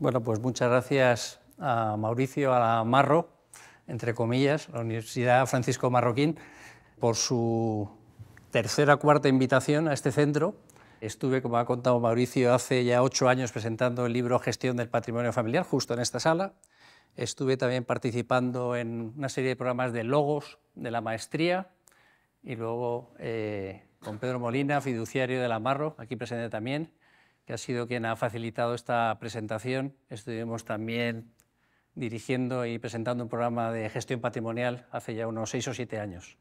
Bueno, pues muchas gracias a Mauricio a Marro, entre comillas, la Universidad Francisco Marroquín, por su tercera cuarta invitación a este centro. Estuve, como ha contado Mauricio, hace ya ocho años presentando el libro Gestión del Patrimonio Familiar, justo en esta sala. Estuve también participando en una serie de programas de logos de la maestría y luego eh, con Pedro Molina, fiduciario de la Marro, aquí presente también, que ha sido quien ha facilitado esta presentación. Estuvimos también dirigiendo y presentando un programa de gestión patrimonial hace ya unos seis o siete años.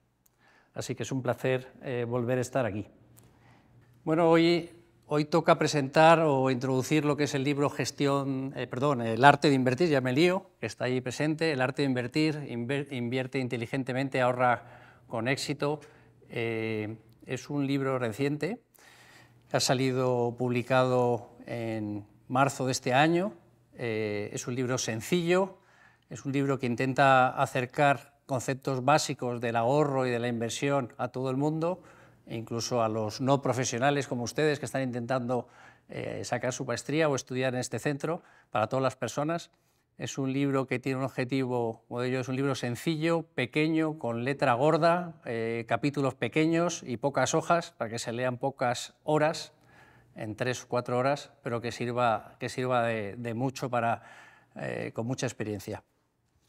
Así que es un placer eh, volver a estar aquí. Bueno, hoy, hoy toca presentar o introducir lo que es el libro Gestión, eh, perdón, El arte de invertir, ya me lío, que está ahí presente, El arte de invertir, invierte inteligentemente, ahorra con éxito. Eh, es un libro reciente ha salido publicado en marzo de este año. Eh, es un libro sencillo, es un libro que intenta acercar conceptos básicos del ahorro y de la inversión a todo el mundo, e incluso a los no profesionales como ustedes que están intentando eh, sacar su maestría o estudiar en este centro, para todas las personas. Es un libro que tiene un objetivo, yo es un libro sencillo, pequeño, con letra gorda, eh, capítulos pequeños y pocas hojas, para que se lean pocas horas, en tres o cuatro horas, pero que sirva, que sirva de, mucho para, eh, con mucha experiencia.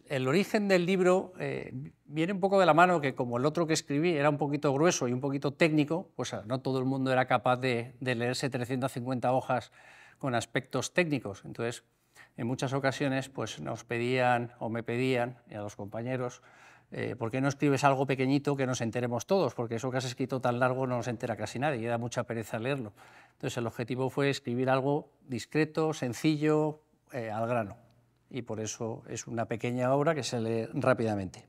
El origen del libro eh, viene un poco de la mano que como el otro que escribí era un poquito grueso y un poquito técnico, pues ah, no todo el mundo era capaz de, de leerse 350 hojas con aspectos técnicos. Entonces, en muchas ocasiones pues, nos pedían o me pedían, a los compañeros, eh, ¿por qué no escribes algo pequeñito que nos enteremos todos? Porque eso que has escrito tan largo no nos entera casi nadie y da mucha pereza leerlo. Entonces el objetivo fue escribir algo discreto, sencillo, eh, al grano. Y por eso es una pequeña obra que se lee rápidamente.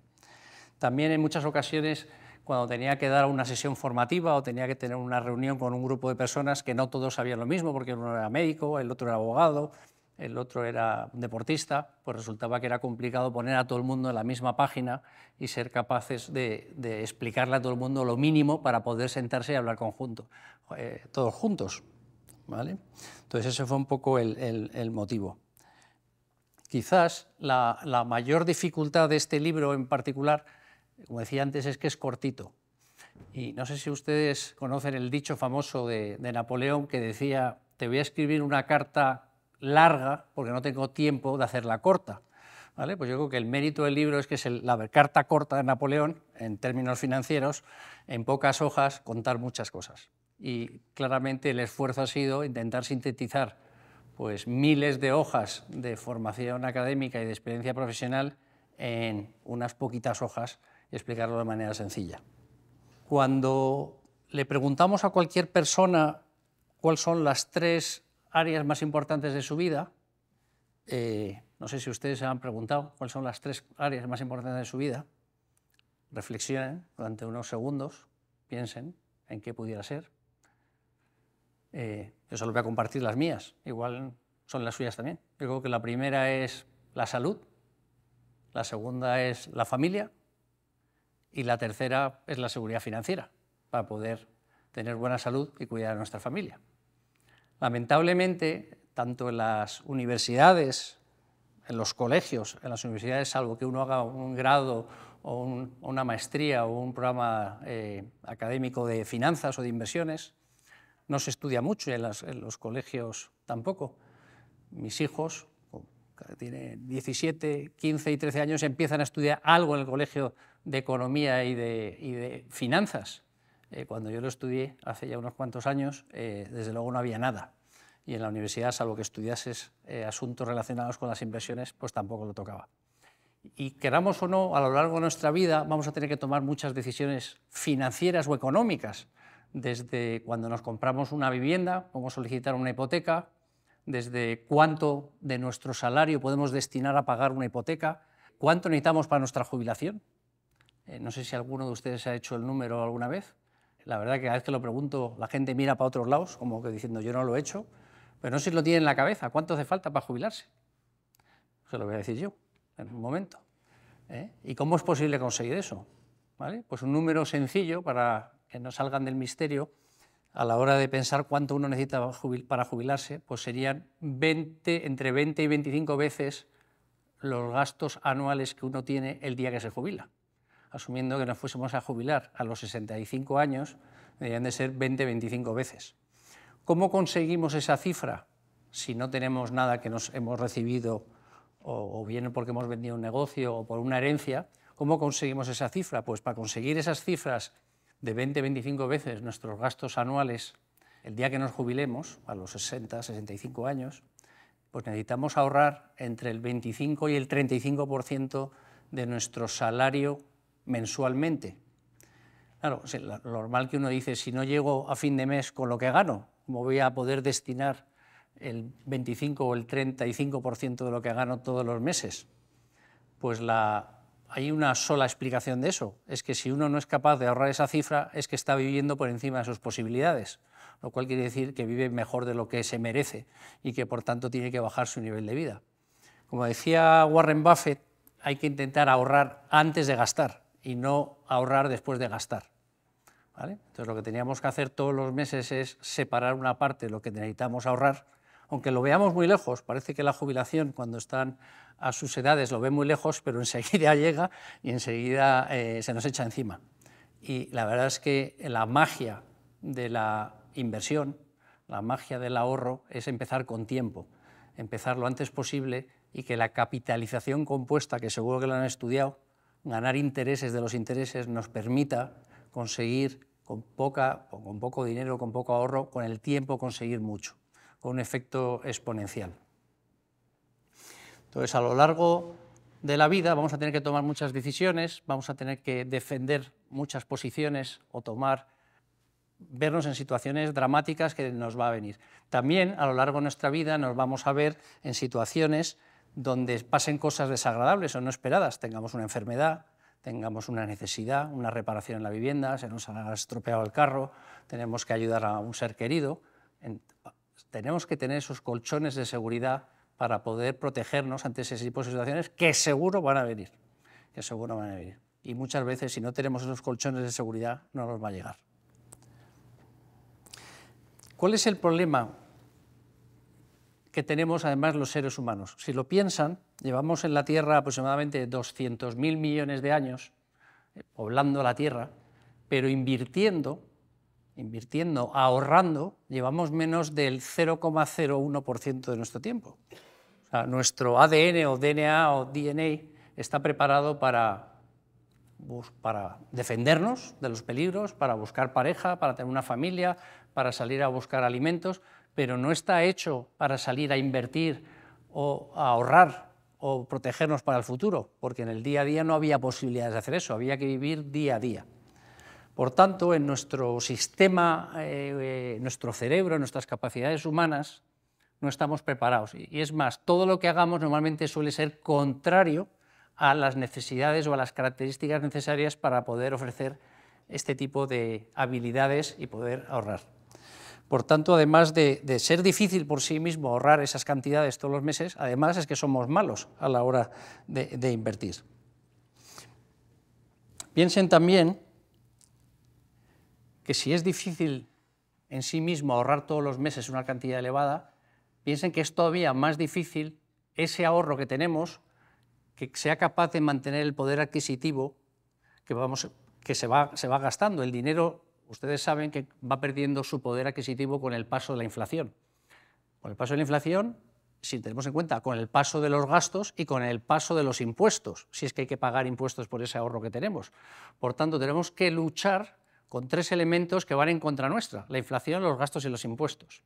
También en muchas ocasiones cuando tenía que dar una sesión formativa o tenía que tener una reunión con un grupo de personas que no todos sabían lo mismo, porque uno era médico, el otro era abogado, el otro era deportista, pues resultaba que era complicado poner a todo el mundo en la misma página y ser capaces de, explicarle a todo el mundo lo mínimo para poder sentarse y hablar conjunto, eh, todos juntos. ¿vale? Entonces ese fue un poco el, motivo. Quizás la, mayor dificultad de este libro en particular, como decía antes, es que es cortito. Y no sé si ustedes conocen el dicho famoso de, de, Napoleón que decía, te voy a escribir una carta larga, porque no tengo tiempo de hacerla corta. ¿Vale? Pues yo creo que el mérito del libro es que es la carta corta de Napoleón, en términos financieros, en pocas hojas contar muchas cosas. Y claramente el esfuerzo ha sido intentar sintetizar pues, miles de hojas de formación académica y de experiencia profesional en unas poquitas hojas y explicarlo de manera sencilla. Cuando le preguntamos a cualquier persona cuáles son las tres áreas más importantes de su vida. Eh, no sé si ustedes se han preguntado cuáles son las tres áreas más importantes de su vida. Reflexionen durante unos segundos, piensen en qué pudiera ser. Eh, yo solo voy a compartir las mías, igual son las suyas también. Yo creo que la primera es la salud, la segunda es la familia y la tercera es la seguridad financiera, para poder tener buena salud y cuidar a nuestra familia. Lamentablemente, tanto en las universidades, en los colegios, en las universidades, salvo que uno haga un grado o una maestría o un programa eh, académico de finanzas o de inversiones, no se estudia mucho en, los colegios tampoco. Mis hijos, que tienen 17, 15 y 13 años, empiezan a estudiar algo en el colegio de economía y de finanzas. Eh, cuando yo lo estudié, hace ya unos cuantos años, eh, desde luego no había nada. Y en la universidad, salvo que estudiases eh, asuntos relacionados con las inversiones, pues tampoco lo tocaba. Y queramos o no, a lo largo de nuestra vida vamos a tener que tomar muchas decisiones financieras o económicas, desde cuando nos compramos una vivienda, cómo solicitar una hipoteca, desde cuánto de nuestro salario podemos destinar a pagar una hipoteca, cuánto necesitamos para nuestra jubilación. no sé si alguno de ustedes ha hecho el número alguna vez. La verdad que cada vez que lo pregunto, la gente mira para otros lados, como que diciendo yo no lo he hecho, pero no sé si lo tiene en la cabeza. ¿Cuánto hace falta para jubilarse? Se lo voy a decir yo en un momento. ¿eh? ¿Y cómo es posible conseguir eso? ¿Vale? Pues un número sencillo para que no salgan del misterio a la hora de pensar cuánto uno necesita para jubilarse, pues serían 20, entre 20 y 25 veces los gastos anuales que uno tiene el día que se jubila asumiendo que nos fuésemos a jubilar a los 65 años, deberían de ser 20-25 veces. ¿Cómo conseguimos esa cifra? Si no tenemos nada que nos hemos recibido, o, o bien porque hemos vendido un negocio o por una herencia, ¿cómo conseguimos esa cifra? Pues para conseguir esas cifras de 20-25 veces nuestros gastos anuales el día que nos jubilemos, a los 60, 65 años, pues necesitamos ahorrar entre el 25 y el 35% de nuestro salario mensualmente. Claro, lo normal que uno dice, si no llego a fin de mes con lo que gano, ¿cómo voy a poder destinar el 25 o el 35% de lo que gano todos los meses? Pues hay una sola explicación de eso, es que si uno no es capaz de ahorrar esa cifra, es que está viviendo por encima de sus posibilidades, lo cual quiere decir que vive mejor de lo que se merece y que por tanto tiene que bajar su nivel de vida. Como decía Warren Buffett, hay que intentar ahorrar antes de gastar y no ahorrar después de gastar. ¿vale? Entonces lo que teníamos que hacer todos los meses es separar una parte de lo que necesitamos ahorrar, aunque lo veamos muy lejos, parece que la jubilación cuando están a sus edades lo ve muy lejos, pero enseguida llega y enseguida eh, se nos echa encima. Y la verdad es que la magia de la inversión, la magia del ahorro, es empezar con tiempo, empezar lo antes posible y que la capitalización compuesta, que seguro que lo han estudiado, ganar intereses de los intereses nos permita conseguir con, con poco dinero, con poco ahorro, con el tiempo conseguir mucho, con un efecto exponencial. Entonces, a lo largo de la vida vamos a tener que tomar muchas decisiones, vamos a tener que defender muchas posiciones o tomar vernos en situaciones dramáticas que nos va a venir. También a lo largo de nuestra vida nos vamos a ver en situaciones donde pasen cosas desagradables o no esperadas, tengamos una enfermedad, tengamos una necesidad, una reparación en la vivienda, se nos ha estropeado el carro, tenemos que ayudar a un ser querido, tenemos que tener esos colchones de seguridad para poder protegernos ante ese tipo de situaciones que seguro van a venir, que seguro van a venir. Y muchas veces si no tenemos esos colchones de seguridad no nos va a llegar. ¿Cuál es el problema que tenemos además los seres humanos. Si lo piensan, llevamos en la Tierra aproximadamente 200.000 millones de años eh, poblando la Tierra, pero invirtiendo, invirtiendo, ahorrando, llevamos menos del 0,01% de nuestro tiempo. nuestro ADN o DNA o DNA está preparado para, para defendernos de los peligros, para buscar pareja, para tener una familia, para salir a buscar alimentos pero no está hecho para salir a invertir o a ahorrar o protegernos para el futuro, porque en el día a día no había posibilidades de hacer eso, había que vivir día a día. Por tanto, en nuestro sistema, en eh, eh, nuestro cerebro, nuestras capacidades humanas, no estamos preparados. Y es más, todo lo que hagamos normalmente suele ser contrario a las necesidades o a las características necesarias para poder ofrecer este tipo de habilidades y poder ahorrar. Por tanto, además de, ser difícil por sí mismo ahorrar esas cantidades todos los meses, además es que somos malos a la hora de, invertir. Piensen también que si es difícil en sí mismo ahorrar todos los meses una cantidad elevada, piensen que es todavía más difícil ese ahorro que tenemos que sea capaz de mantener el poder adquisitivo que, se, va, se va gastando. El dinero ustedes saben que va perdiendo su poder adquisitivo con el paso de la inflación. Con el paso de la inflación, si tenemos en cuenta, con el paso de los gastos y con el paso de los impuestos, si es que hay que pagar impuestos por ese ahorro que tenemos. Por tanto, tenemos que luchar con tres elementos que van en contra nuestra, la inflación, los gastos y los impuestos.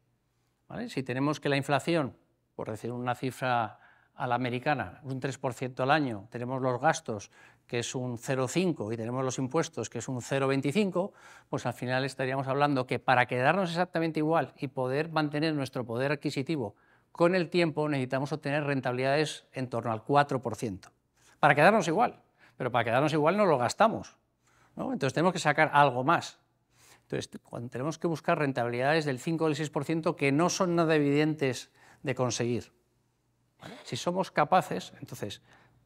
Si tenemos que la inflación, por decir una cifra a la americana, un 3% al año, tenemos los gastos, que es un 0,5, y tenemos los impuestos, que es un 0,25, pues al final estaríamos hablando que para quedarnos exactamente igual y poder mantener nuestro poder adquisitivo con el tiempo, necesitamos obtener rentabilidades en torno al 4%, para quedarnos igual, pero para quedarnos igual no lo gastamos, entonces tenemos que sacar algo más. Entonces, cuando tenemos que buscar rentabilidades del 5 o del 6% que no son nada evidentes de conseguir. Si somos capaces, entonces,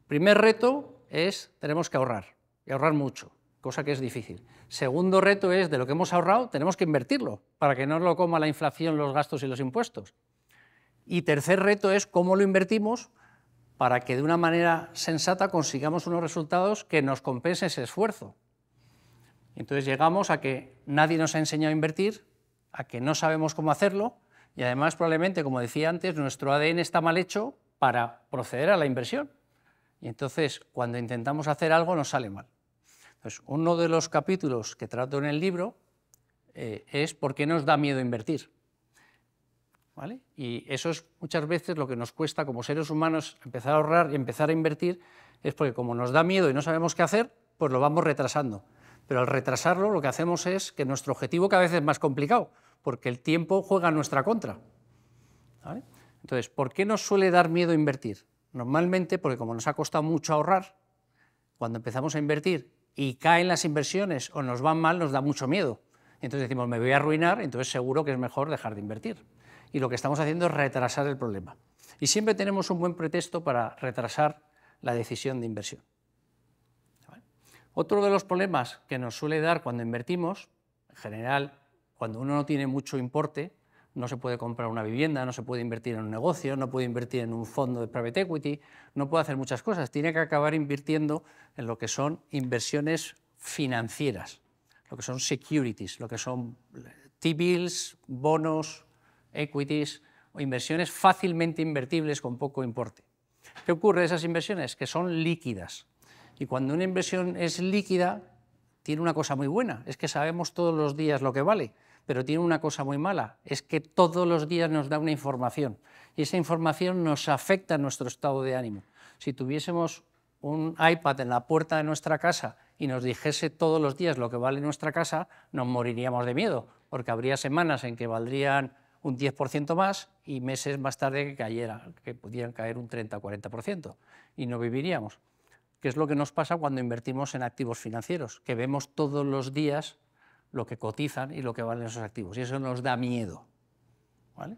primer reto es, tenemos que ahorrar, y ahorrar mucho, cosa que es difícil. Segundo reto es, de lo que hemos ahorrado, tenemos que invertirlo, para que no lo coma la inflación, los gastos y los impuestos. Y tercer reto es cómo lo invertimos para que de una manera sensata consigamos unos resultados que nos compensen ese esfuerzo. Entonces llegamos a que nadie nos ha enseñado a invertir, a que no sabemos cómo hacerlo y además probablemente, como decía antes, nuestro ADN está mal hecho para proceder a la inversión. Y entonces, cuando intentamos hacer algo, nos sale mal. Entonces, uno de los capítulos que trato en el libro eh, es por qué nos da miedo invertir. ¿Vale? Y eso es muchas veces lo que nos cuesta como seres humanos empezar a ahorrar y empezar a invertir, es porque como nos da miedo y no sabemos qué hacer, pues lo vamos retrasando. Pero al retrasarlo lo que hacemos es que nuestro objetivo cada vez es más complicado, porque el tiempo juega en nuestra contra. ¿Vale? Entonces, ¿por qué nos suele dar miedo invertir? Normalmente porque como nos ha costado mucho ahorrar, cuando empezamos a invertir y caen las inversiones o nos van mal, nos da mucho miedo. Entonces decimos, me voy a arruinar, entonces seguro que es mejor dejar de invertir. Y lo que estamos haciendo es retrasar el problema. Y siempre tenemos un buen pretexto para retrasar la decisión de inversión. Otro de los problemas que nos suele dar cuando invertimos, en general, cuando uno no tiene mucho importe, no se puede comprar una vivienda, no se puede invertir en un negocio, no puede invertir en un fondo de private equity, no puede hacer muchas cosas. Tiene que acabar invirtiendo en lo que son inversiones financieras, lo que son securities, lo que son T-bills, bonos, equities, o inversiones fácilmente invertibles con poco importe. ¿Qué ocurre de esas inversiones? Que son líquidas. Y cuando una inversión es líquida, tiene una cosa muy buena, es que sabemos todos los días lo que vale pero tiene una cosa muy mala, es que todos los días nos da una información y esa información nos afecta a nuestro estado de ánimo. Si tuviésemos un iPad en la puerta de nuestra casa y nos dijese todos los días lo que vale nuestra casa, nos moriríamos de miedo, porque habría semanas en que valdrían un 10% más y meses más tarde que cayera, que pudieran caer un 30 o 40% y no viviríamos. ¿Qué es lo que nos pasa cuando invertimos en activos financieros? Que vemos todos los días lo que cotizan y lo que valen esos activos. Y eso nos da miedo. ¿vale?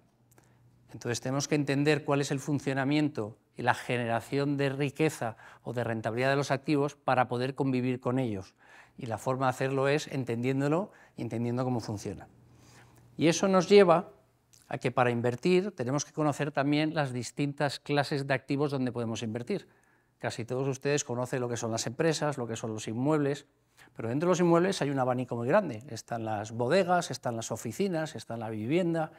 Entonces tenemos que entender cuál es el funcionamiento y la generación de riqueza o de rentabilidad de los activos para poder convivir con ellos. Y la forma de hacerlo es entendiéndolo y entendiendo cómo funciona. Y eso nos lleva a que para invertir tenemos que conocer también las distintas clases de activos donde podemos invertir. Casi todos ustedes conocen lo que son las empresas, lo que son los inmuebles, pero dentro de los inmuebles hay un abanico muy grande. Están las bodegas, están las oficinas, están la vivienda,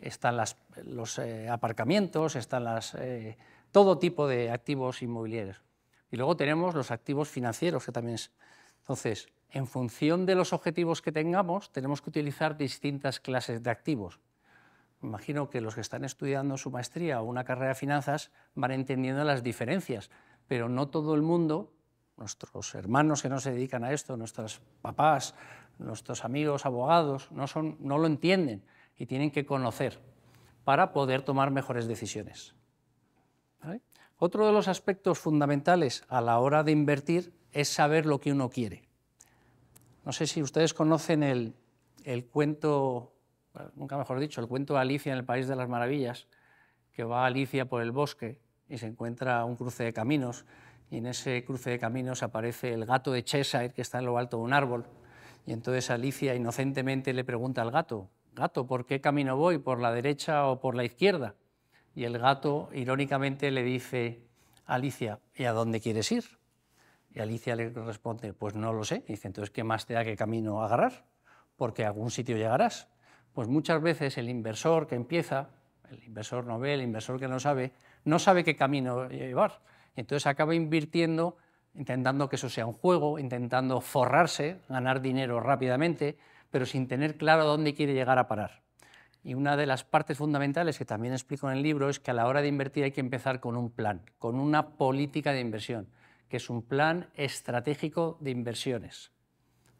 están los eh, aparcamientos, están eh, todo tipo de activos inmobiliarios. Y luego tenemos los activos financieros, que también es... Entonces, en función de los objetivos que tengamos, tenemos que utilizar distintas clases de activos. Me imagino que los que están estudiando su maestría o una carrera de finanzas van entendiendo las diferencias pero no todo el mundo, nuestros hermanos que no se dedican a esto, nuestros papás, nuestros amigos abogados, no, lo entienden y tienen que conocer para poder tomar mejores decisiones. Otro de los aspectos fundamentales a la hora de invertir es saber lo que uno quiere. No sé si ustedes conocen el, el cuento, nunca mejor dicho, el cuento de Alicia en el País de las Maravillas, que va Alicia por el bosque y se encuentra un cruce de caminos y en ese cruce de caminos aparece el gato de Cheshire que está en lo alto de un árbol y entonces Alicia inocentemente le pregunta al gato, gato, ¿por qué camino voy? ¿Por la derecha o por la izquierda? Y el gato irónicamente le dice, Alicia, ¿y a dónde quieres ir? Y Alicia le responde, pues no lo sé. Y dice, entonces, ¿qué más te da que camino agarrar? Porque a algún sitio llegarás. Pues muchas veces el inversor que empieza, el inversor no ve, el inversor que no sabe, no sabe qué camino llevar. Entonces acaba invirtiendo, intentando que eso sea un juego, intentando forrarse, ganar dinero rápidamente, pero sin tener claro dónde quiere llegar a parar. Y una de las partes fundamentales que también explico en el libro es que a la hora de invertir hay que empezar con un plan, con una política de inversión, que es un plan estratégico de inversiones.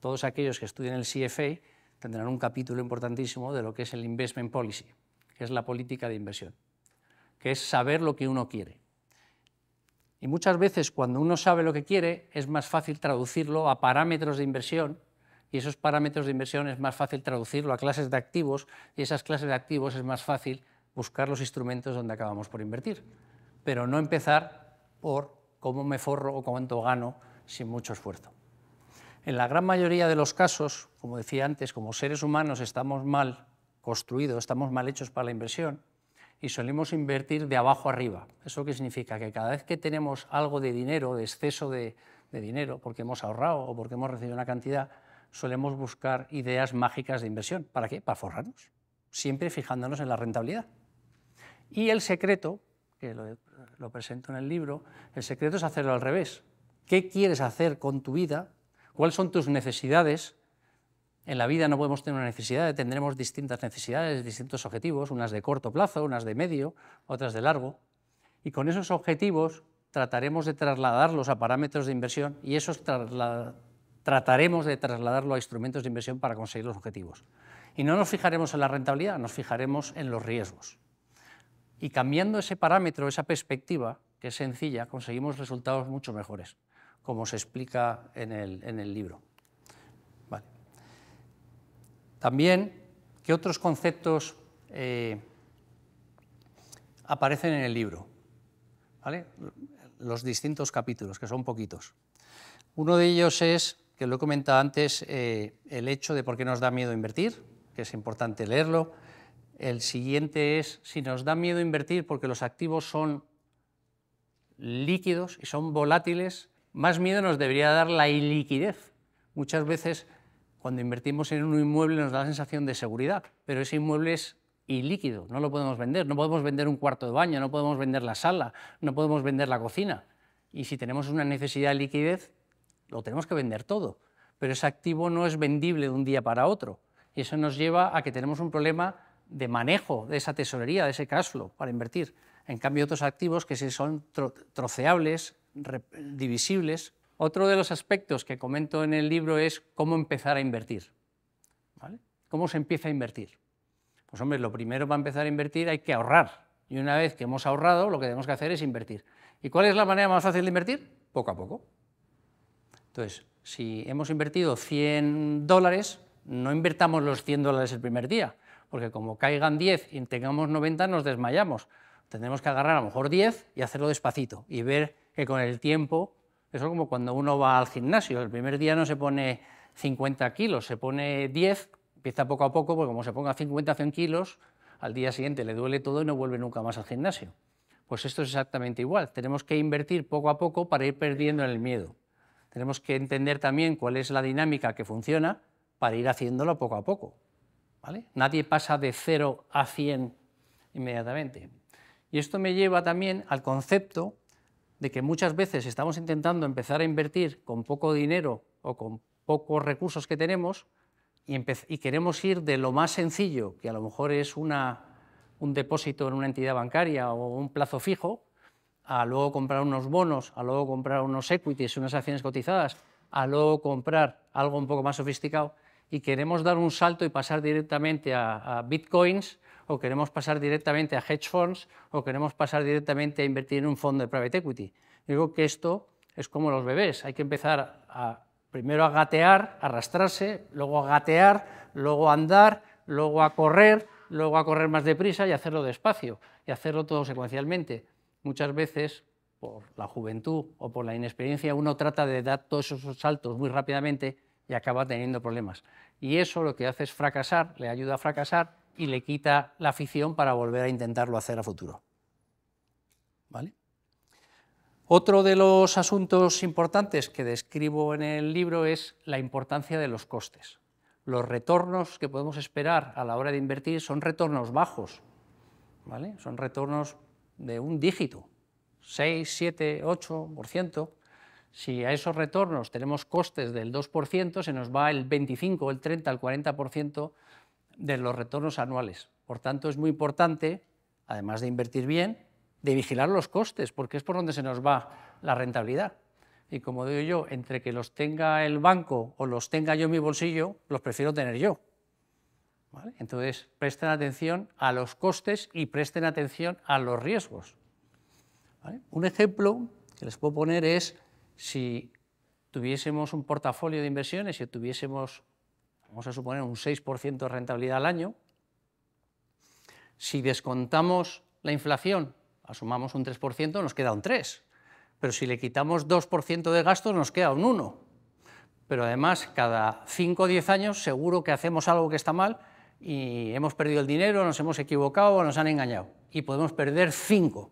Todos aquellos que estudien el CFA tendrán un capítulo importantísimo de lo que es el Investment Policy, que es la política de inversión que es saber lo que uno quiere. Y muchas veces cuando uno sabe lo que quiere es más fácil traducirlo a parámetros de inversión y esos parámetros de inversión es más fácil traducirlo a clases de activos y esas clases de activos es más fácil buscar los instrumentos donde acabamos por invertir. Pero no empezar por cómo me forro o cuánto gano sin mucho esfuerzo. En la gran mayoría de los casos, como decía antes, como seres humanos estamos mal construidos, estamos mal hechos para la inversión, y solemos invertir de abajo arriba. ¿Eso qué significa? Que cada vez que tenemos algo de dinero, de exceso de, dinero, porque hemos ahorrado o porque hemos recibido una cantidad, solemos buscar ideas mágicas de inversión. ¿Para qué? Para forrarnos, siempre fijándonos en la rentabilidad. Y el secreto, que lo, lo presento en el libro, el secreto es hacerlo al revés. ¿Qué quieres hacer con tu vida? ¿Cuáles son tus necesidades? En la vida no podemos tener una necesidad, tendremos distintas necesidades, distintos objetivos, unas de corto plazo, unas de medio, otras de largo. Y con esos objetivos trataremos de trasladarlos a parámetros de inversión y esos trataremos de trasladarlo a instrumentos de inversión para conseguir los objetivos. Y no nos fijaremos en la rentabilidad, nos fijaremos en los riesgos. Y cambiando ese parámetro, esa perspectiva, que es sencilla, conseguimos resultados mucho mejores, como se explica en el, en el libro. También, ¿qué otros conceptos eh, aparecen en el libro? Los distintos capítulos, que son poquitos. Uno de ellos es, que lo he comentado antes, eh, el hecho de por qué nos da miedo invertir, que es importante leerlo. El siguiente es si nos da miedo invertir porque los activos son líquidos y son volátiles, más miedo nos debería dar la iliquidez. Muchas veces cuando invertimos en un inmueble nos da la sensación de seguridad, pero ese inmueble es ilíquido, no lo podemos vender, no podemos vender un cuarto de baño, no podemos vender la sala, no podemos vender la cocina. Y si tenemos una necesidad de liquidez, lo tenemos que vender todo. Pero ese activo no es vendible de un día para otro. Y eso nos lleva a que tenemos un problema de manejo de esa tesorería, de ese cash flow para invertir. En cambio, otros activos que sí son troceables, divisibles, otro de los aspectos que comento en el libro es cómo empezar a invertir. ¿Cómo se empieza a invertir? Pues hombre, lo primero para empezar a invertir hay que ahorrar. Y una vez que hemos ahorrado, lo que tenemos que hacer es invertir. ¿Y cuál es la manera más fácil de invertir? Poco a poco. Entonces, si hemos invertido 100 dólares, no invertamos los 100 dólares el primer día, porque como caigan 10 y tengamos 90 nos desmayamos. Tendremos que agarrar a lo mejor 10 y hacerlo despacito y ver que con el tiempo eso es como cuando uno va al gimnasio, el primer día no se pone 50 kilos, se pone 10, empieza poco a poco, porque como se ponga 50 100 kilos, al día siguiente le duele todo y no vuelve nunca más al gimnasio. Pues esto es exactamente igual, tenemos que invertir poco a poco para ir perdiendo el miedo. Tenemos que entender también cuál es la dinámica que funciona para ir haciéndolo poco a poco. ¿vale? Nadie pasa de 0 a 100 inmediatamente. Y esto me lleva también al concepto de que muchas veces estamos intentando empezar a invertir con poco dinero o con pocos recursos que tenemos y, queremos ir de lo más sencillo, que a lo mejor es un depósito en una entidad bancaria o un plazo fijo, a luego comprar unos bonos, a luego comprar unos equities, unas acciones cotizadas, a luego comprar algo un poco más sofisticado y queremos dar un salto y pasar directamente a bitcoins o queremos pasar directamente a hedge funds o queremos pasar directamente a invertir en un fondo de private equity. Digo que esto es como los bebés, hay que empezar primero a gatear, arrastrarse, luego a gatear, luego a andar, luego a correr, luego a correr más deprisa y hacerlo despacio y hacerlo todo secuencialmente. Muchas veces por la juventud o por la inexperiencia uno trata de dar todos esos saltos muy rápidamente y acaba teniendo problemas. Y eso lo que hace es fracasar, le ayuda a fracasar y le quita la afición para volver a intentarlo hacer a futuro. ¿Vale? Otro de los asuntos importantes que describo en el libro es la importancia de los costes. Los retornos que podemos esperar a la hora de invertir son retornos bajos, ¿vale? son retornos de un dígito, 6, 7, 8%. Si a esos retornos tenemos costes del 2%, se nos va el 25, el 30, el 40% de los retornos anuales. Por tanto, es muy importante, además de invertir bien, de vigilar los costes, porque es por donde se nos va la rentabilidad. Y como digo yo, entre que los tenga el banco o los tenga yo en mi bolsillo, los prefiero tener yo. Entonces, presten atención a los costes y presten atención a los riesgos. Un ejemplo que les puedo poner es si tuviésemos un portafolio de inversiones, y tuviésemos vamos a suponer un 6% de rentabilidad al año, si descontamos la inflación, asumamos un 3%, nos queda un 3%, pero si le quitamos 2% de gastos, nos queda un 1%. Pero además, cada 5 o 10 años seguro que hacemos algo que está mal y hemos perdido el dinero, nos hemos equivocado o nos han engañado. Y podemos perder 5.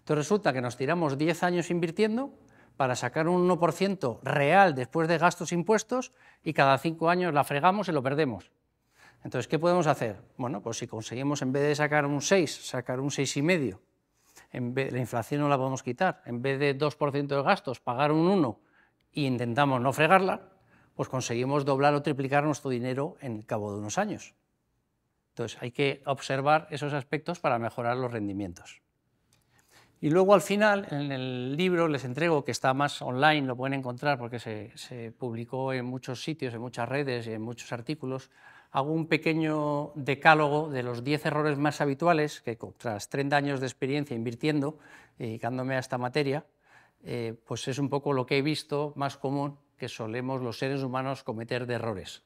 Entonces resulta que nos tiramos 10 años invirtiendo para sacar un 1% real después de gastos impuestos y cada cinco años la fregamos y lo perdemos. Entonces, ¿qué podemos hacer? Bueno, pues si conseguimos en vez de sacar un 6, sacar un 6,5, en la inflación no la podemos quitar, en vez de 2% de gastos, pagar un 1 y intentamos no fregarla, pues conseguimos doblar o triplicar nuestro dinero en el cabo de unos años. Entonces, hay que observar esos aspectos para mejorar los rendimientos. Y luego al final, en el libro les entrego, que está más online, lo pueden encontrar porque se, publicó en muchos sitios, en muchas redes y en muchos artículos, hago un pequeño decálogo de los 10 errores más habituales que tras 30 años de experiencia invirtiendo, dedicándome a esta materia, eh, pues es un poco lo que he visto más común que solemos los seres humanos cometer de errores.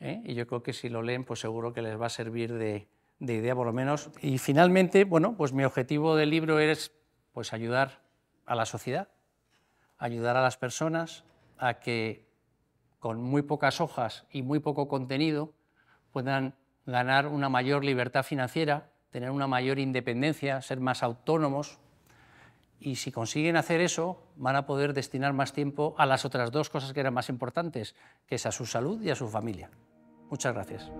¿eh? Y yo creo que si lo leen, pues seguro que les va a servir de, de idea por lo menos. Y finalmente, bueno, pues mi objetivo del libro es pues ayudar a la sociedad, ayudar a las personas a que con muy pocas hojas y muy poco contenido puedan ganar una mayor libertad financiera, tener una mayor independencia, ser más autónomos. Y si consiguen hacer eso, van a poder destinar más tiempo a las otras dos cosas que eran más importantes, que es a su salud y a su familia. Muchas gracias.